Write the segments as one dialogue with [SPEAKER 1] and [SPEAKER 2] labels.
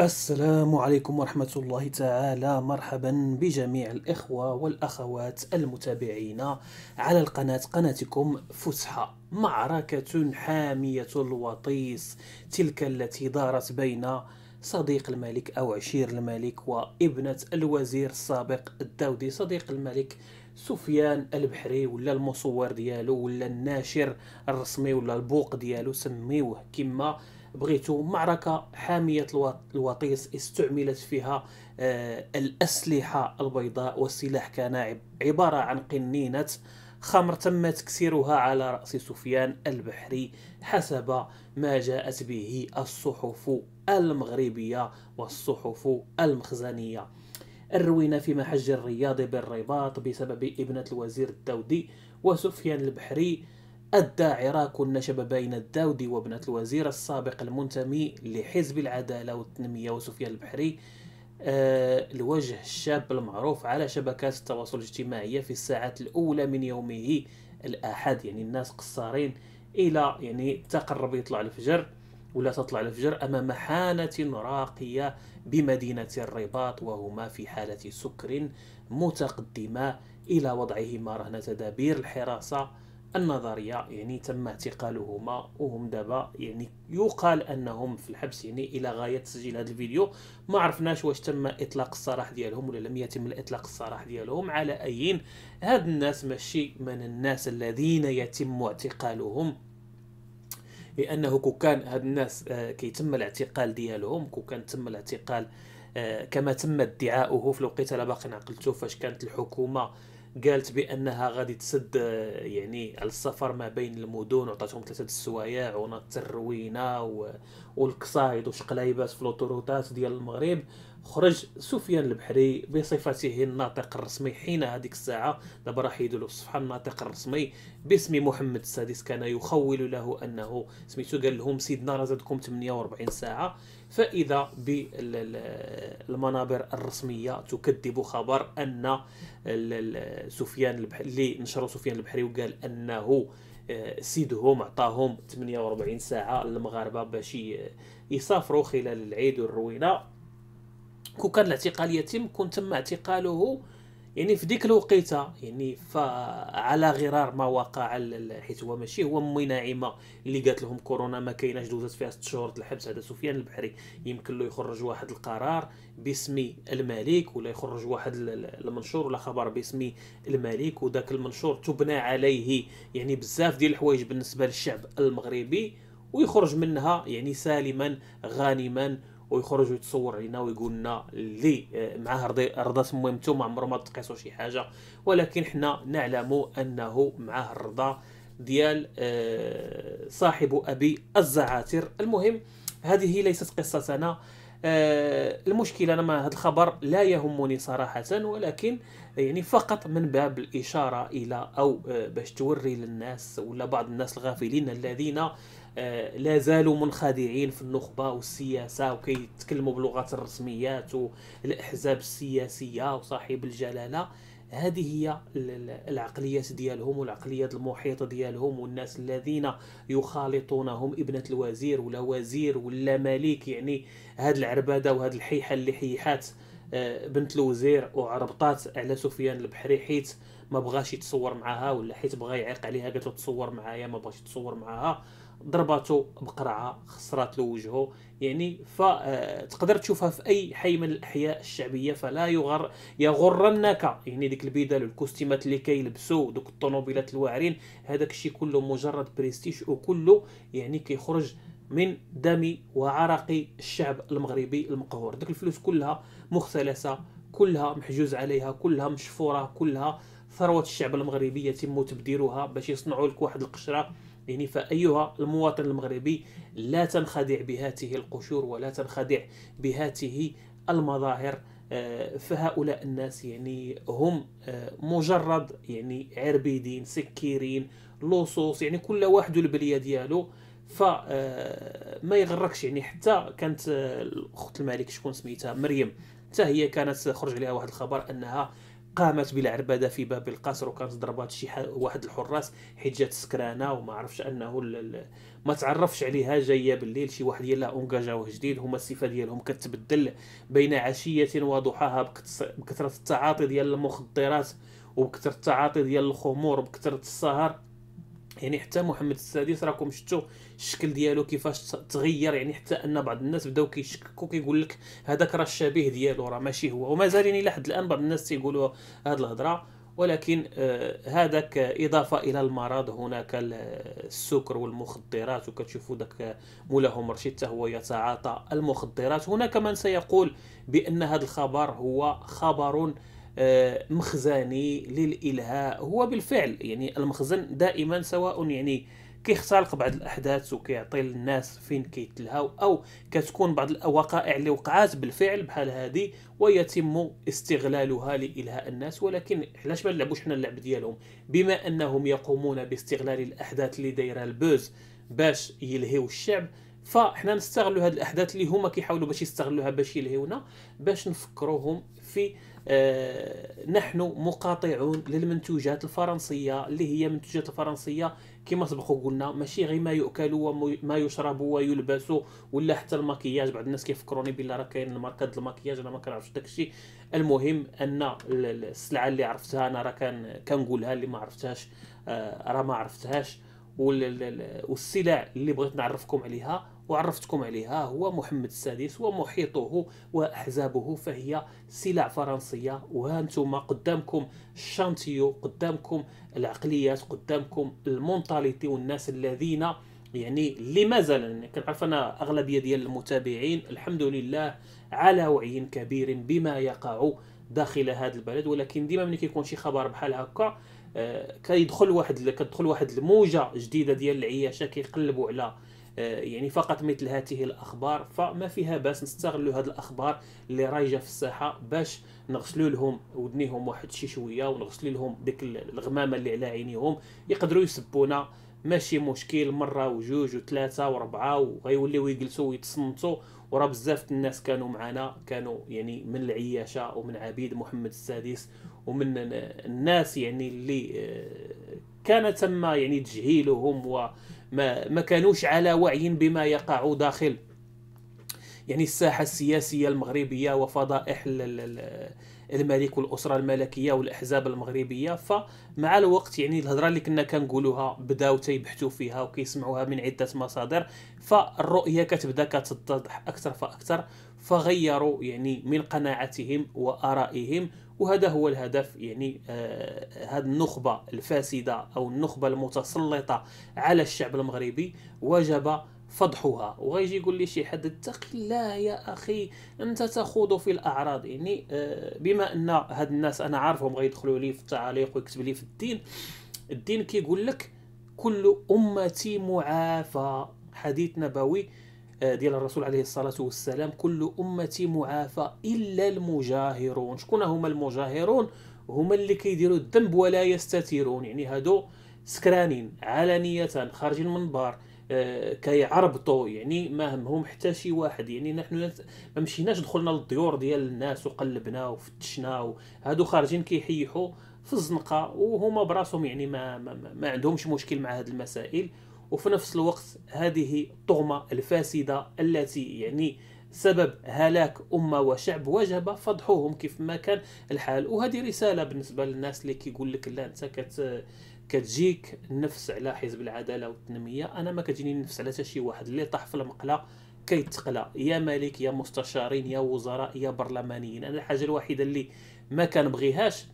[SPEAKER 1] السلام عليكم ورحمة الله تعالى مرحبا بجميع الإخوة والأخوات المتابعين على القناة قناتكم فتحة معركة حامية الوطيس تلك التي دارت بين صديق الملك أو عشير الملك وابنة الوزير السابق الداودي صديق الملك سفيان البحري ولا المصور ديالو ولا الناشر الرسمي ولا البوق ديالو سميوه كما بغيتو معركة حامية الوطيس استعملت فيها آه، الأسلحة البيضاء والسلاح كان عبارة عن قنينة خمر تم تكسيرها على رأس سفيان البحري حسب ما جاءت به الصحف المغربية والصحف المخزنية الروينة في محج الرياض بالرباط بسبب ابنة الوزير الدودي وسفيان البحري أدى عراك النشب بين الداودي وابنة الوزير السابق المنتمي لحزب العدالة والتنمية وسفيان البحري آه، الوجه الشاب المعروف على شبكات التواصل الاجتماعي في الساعات الأولى من يومه الأحد يعني الناس قصارين إلى يعني تقرب يطلع الفجر ولا تطلع الفجر أمام حانة راقية بمدينة الرباط وهما في حالة سكر متقدمة إلى وضعهما رهن تدابير الحراسة النظريه يعني تم اعتقالهما وهم دابا يعني يقال انهم في الحبس يعني الى غايه تسجيل هذا الفيديو ما عرفناش واش تم اطلاق السراح ديالهم ولا لم يتم الاطلاق السراح ديالهم على ايين هاد الناس ماشي من الناس الذين يتم اعتقالهم لانه كو كان هاد الناس آه، كيتم الاعتقال ديالهم كو كان تم الاعتقال آه، كما تم ادعاؤه في الوقيته لا باقي نعقلتو فاش كانت الحكومه قالت بانها غادي تسد يعني على السفر ما بين المدن وعطاتهم ثلاثه السوايع ونط الروينه والقصايد وشقلايبات في لوتوروتات ديال المغرب خرج سفيان البحري بصفته الناطق الرسمي حين هذيك الساعة دابا راح يديروا الصفحة الناطق الرسمي باسم محمد السادس كان يخول له أنه سميتو قال لهم سيدنا راه زادكم 48 ساعة فإذا بالمنابر الرسمية تكذب خبر أن سفيان البحري اللي نشروا سفيان البحري وقال أنه آه، سيدهم عطاهم 48 ساعة للمغاربة باش يسافروا خلال العيد والروينة كون كان الاعتقال يتم كون تم اعتقاله يعني في ديك الوقيته يعني فعلى غرار ما وقع حيت هو ماشي هو امي ناعمه اللي قالت لهم كورونا ما كايناش دوزت فيها ست شهور الحبس هذا سفيان البحري يمكن له يخرج واحد القرار باسم الملك ولا يخرج واحد المنشور ولا خبر باسم الملك وذاك المنشور تبنى عليه يعني بزاف ديال الحوايج بالنسبه للشعب المغربي ويخرج منها يعني سالما غانما ويخرج ويتصور علينا ويقول لنا اللي معاه رضا سميمتو ما عمره ما تقيسوا شي حاجه ولكن حنا نعلم انه معاه الرضا ديال آه، صاحب ابي الزعاتر المهم هذه ليست قصتنا آه، المشكلة أنا ما هذا الخبر لا يهمني صراحة ولكن يعني فقط من باب الإشارة إلى أو آه، باش توري للناس ولا بعض الناس الغافلين الذين آه، لا زالوا منخدعين في النخبة والسياسة وكيتكلموا بلغة الرسميات والأحزاب السياسية وصاحب الجلالة هذه هي العقليات ديالهم والعقليات المحيطة ديالهم والناس الذين يخالطونهم ابنة الوزير ولا وزير ولا مليك يعني هاد العربدة وهاد الحيحة اللي حيحات آه، بنت الوزير وعربطات على سفيان البحري حيت ما بغاش يتصور معها ولا حيت بغا يعيق عليها قالت له تصور معايا ما بغاش يتصور معاها ضرباتو بقرعه خسرات له وجهه يعني فتقدر آه، تشوفها في اي حي من الاحياء الشعبيه فلا يغر يغرنك يعني ديك البدل والكوستيمات اللي كيلبسوا دوك الطوموبيلات الواعرين هذاك الشيء كله مجرد بريستيج وكله يعني كيخرج من دم وعرق الشعب المغربي المقهور ديك الفلوس كلها مختلسه كلها محجوز عليها كلها مشفوره كلها ثروه الشعب المغربي يتم تبديرها باش يصنعوا لك واحد القشره يعني فأيها المواطن المغربي لا تنخدع بهاته القشور ولا تنخدع بهاته المظاهر آه، فهؤلاء الناس يعني هم آه، مجرد يعني عربيدين سكيرين لصوص يعني كل واحد البليه ديالو فما آه، يغركش يعني حتى كانت الاخت الملك شكون سميتها مريم حتى هي كانت خرج عليها واحد الخبر انها قامت بالعربده في باب القصر وكانت ضربات شي واحد الحراس حيت جات سكرانه وما عرفش انه ما تعرفش عليها جايه بالليل شي واحد يلا اونكاجاوه جديد هما الصفه ديالهم كتبدل بين عشيه وضحاها بكثره التعاطي ديال المخدرات وبكثره التعاطي ديال الخمور وبكثره السهر يعني حتى محمد السادس راكم شفتوا الشكل ديالو كيفاش تغير يعني حتى ان بعض الناس بداو كيشككوا كيقول لك هذاك راه الشبيه ديالو راه ماشي هو ومازالين الى حد الان بعض الناس تيقولوا هذه الهضره ولكن آه، هذاك إضافة إلى المرض هناك السكر والمخدرات وكتشوفوا ذاك مولاهم مرشد هو يتعاطى المخدرات هناك من سيقول بأن هذا الخبر هو خبر آه، مخزني للالهاء هو بالفعل يعني المخزن دائما سواء يعني كيختلق بعض الاحداث وكيعطي للناس فين كيتلهاو او كتكون بعض الوقائع اللي وقعات بالفعل بحال هذه ويتم استغلالها لالهاء الناس ولكن علاش ما نلعبوش حنا اللعب ديالهم بما انهم يقومون باستغلال الاحداث اللي دايره البوز باش يلهيو الشعب فحنا نستغلوا هذه الاحداث اللي هما كيحاولوا باش يستغلوها باش يلهيونا باش نفكروهم في آه، نحن مقاطعون للمنتوجات الفرنسيه اللي هي منتوجات الفرنسيه كما سبق وقلنا ماشي غير ما يؤكل وما يشرب ويلبس ولا حتى المكياج بعض الناس كيفكروني بلا راه كاين ماركات المكياج انا ما كنعرفش داكشي المهم ان السلعه اللي عرفتها انا راه كان كنقولها اللي ما عرفتهاش آه، راه ما عرفتهاش والسلع اللي بغيت نعرفكم عليها وعرفتكم عليها هو محمد السادس ومحيطه وأحزابه فهي سلع فرنسية وهانتم قدامكم الشانتيو قدامكم العقليات قدامكم المونتاليتي والناس الذين يعني اللي مازال يعني كنعرف انا اغلبيه ديال المتابعين الحمد لله على وعي كبير بما يقع داخل هذا البلد ولكن ديما ملي كيكون شي خبر بحال هكا آه، كيدخل واحد كتدخل واحد الموجه جديده ديال العياشه كيقلبوا على آه، يعني فقط مثل هذه الاخبار فما فيها باس نستغلوا هذه الاخبار اللي رايجه في الساحه باش نغسلوا لهم ودنيهم واحد شي شويه ونغسلوا لهم ديك الغمامه اللي على عينيهم يقدروا يسبونا ماشي مشكل مره وجوج وثلاثه واربعه وغيوليو يجلسوا ويتصنتوا وراه بزاف الناس كانوا معنا كانوا يعني من العياشه ومن عبيد محمد السادس ومن الناس يعني اللي آه، كان تم يعني تجهيلهم و ما, ما كانوش على وعي بما يقع داخل يعني الساحة السياسية المغربية وفضائح الملك والاسره الملكيه والاحزاب المغربيه فمع الوقت يعني الهضره اللي كنا كنقولوها بداو تيبحثوا فيها وكيسمعوها من عده مصادر فالرؤيه كتبدا كتتضح اكثر فاكثر فغيروا يعني من قناعاتهم وارائهم وهذا هو الهدف يعني آه، هذه النخبه الفاسده او النخبه المتسلطه على الشعب المغربي وجب فضحها وغيجي يقول لي شي حد اتق الله يا اخي انت تخوض في الاعراض يعني آه، بما ان هاد الناس انا عارفهم غيدخلوا لي في التعاليق ويكتب لي في الدين الدين كيقول لك كل امتي معافى حديث نبوي آه، ديال الرسول عليه الصلاة والسلام كل أمتي معافى إلا المجاهرون شكون هما المجاهرون هما اللي كيديروا الذنب ولا يستترون يعني هادو سكرانين علانية خارجين من بار آه، كي يعني ما همهم حتى شي واحد يعني نحن ما مشيناش دخلنا للديور ديال الناس وقلبنا وفتشنا هادو خارجين كيحيحوا في الزنقه وهما براسهم يعني ما, ما, ما عندهمش مشكل مع هاد المسائل وفي نفس الوقت هذه الطغمه الفاسده التي يعني سبب هلاك أمة وشعب وجب فضحهم كيف ما كان الحال وهذه رسالة بالنسبة للناس اللي كيقول لك لا أنت كت كتجيك النفس على حزب العداله والتنميه انا ما كتجيني النفس على حتى شي واحد اللي طاح في المقله كيتقلى يا ملك يا مستشارين يا وزراء يا برلمانيين انا الحاجه الوحيده اللي ما كنبغيهاش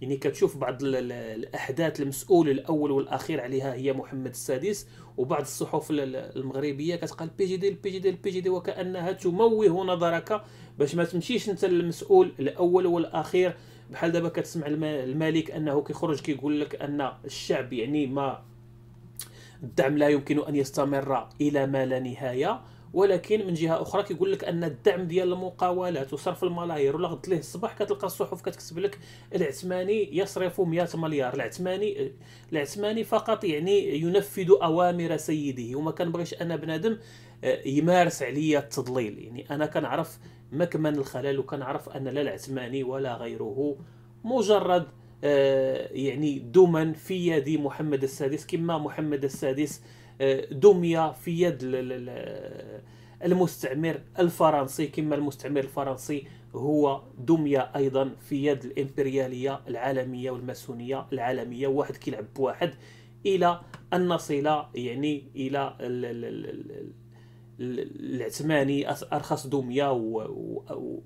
[SPEAKER 1] يعني كتشوف بعض الاحداث المسؤول الاول والاخير عليها هي محمد السادس وبعض الصحف المغربيه كتقال بي جي دي البي جي دي البي جي دي وكانها تموه نظرك باش ما تمشيش انت المسؤول الاول والاخير بحال دابا كتسمع الملك انه كيخرج كيقول لك ان الشعب يعني ما الدعم لا يمكن ان يستمر الى ما لا نهايه ولكن من جهه اخرى كيقول لك ان الدعم ديال المقاولات وصرف الملايير ولا غد ليه الصباح كتلقى الصحف كتكتب لك العثماني يصرف 100 مليار العثماني العثماني فقط يعني ينفذ اوامر سيده وما كنبغيش انا بنادم آه، يمارس عليا التضليل يعني انا كنعرف مكمن الخلل وكنعرف ان لا العثماني ولا غيره مجرد آه، يعني دوما في يد محمد السادس كما محمد السادس آه، دمي في يد المستعمر الفرنسي كما المستعمر الفرنسي هو دمي ايضا في يد الامبرياليه العالميه والماسونيه العالميه واحد كيلعب بواحد الى ان نصل يعني الى العثماني ارخص دميه و... و...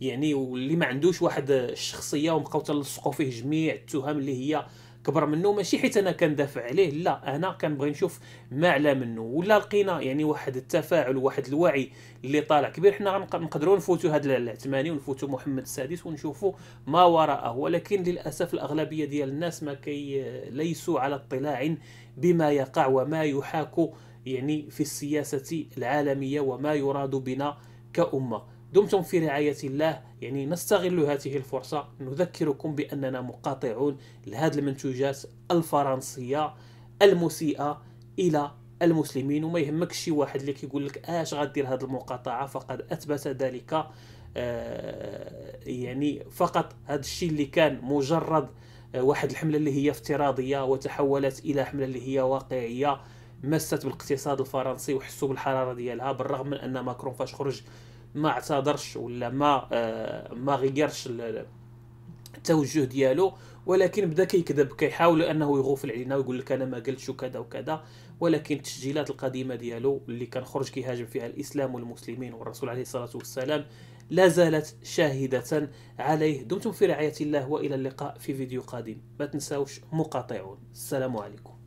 [SPEAKER 1] يعني واللي ما عندوش واحد الشخصيه وبقاو تلصقوا فيه جميع التهم اللي هي كبر منه ماشي حيت انا كندافع عليه لا انا كنبغي نشوف ما علا منه ولا لقينا يعني واحد التفاعل وواحد الوعي اللي طالع كبير حنا غنقدروا نفوتوا هذا العثماني ونفوتوا محمد السادس ونشوفوا ما وراءه ولكن للاسف الاغلبيه ديال الناس ما كي ليسوا على اطلاع بما يقع وما يحاك يعني في السياسة العالمية وما يراد بنا كأمة دمتم في رعاية الله يعني نستغل هذه الفرصة نذكركم بأننا مقاطعون لهذه المنتوجات الفرنسية المسيئة إلى المسلمين وما يهمكش شي واحد اللي كيقول لك اش غادير هذه المقاطعه فقد اثبت ذلك آه، يعني فقط هذا الشيء اللي كان مجرد آه، واحد الحمله اللي هي افتراضيه وتحولت الى حمله اللي هي واقعيه مست بالاقتصاد الفرنسي وحسوا بالحراره ديالها بالرغم من ان ماكرون فاش خرج ما اعتذرش ولا ما آه، ما غيرش التوجه ديالو ولكن بدا كيكذب كيحاول انه يغفل علينا ويقول لك انا ما قلتش وكذا وكذا ولكن التسجيلات القديمه ديالو اللي كان خرج كيهاجم فيها الاسلام والمسلمين والرسول عليه الصلاه والسلام لا زالت شاهدة عليه دمتم في رعاية الله وإلى اللقاء في فيديو قادم ما تنساوش مقاطعون السلام عليكم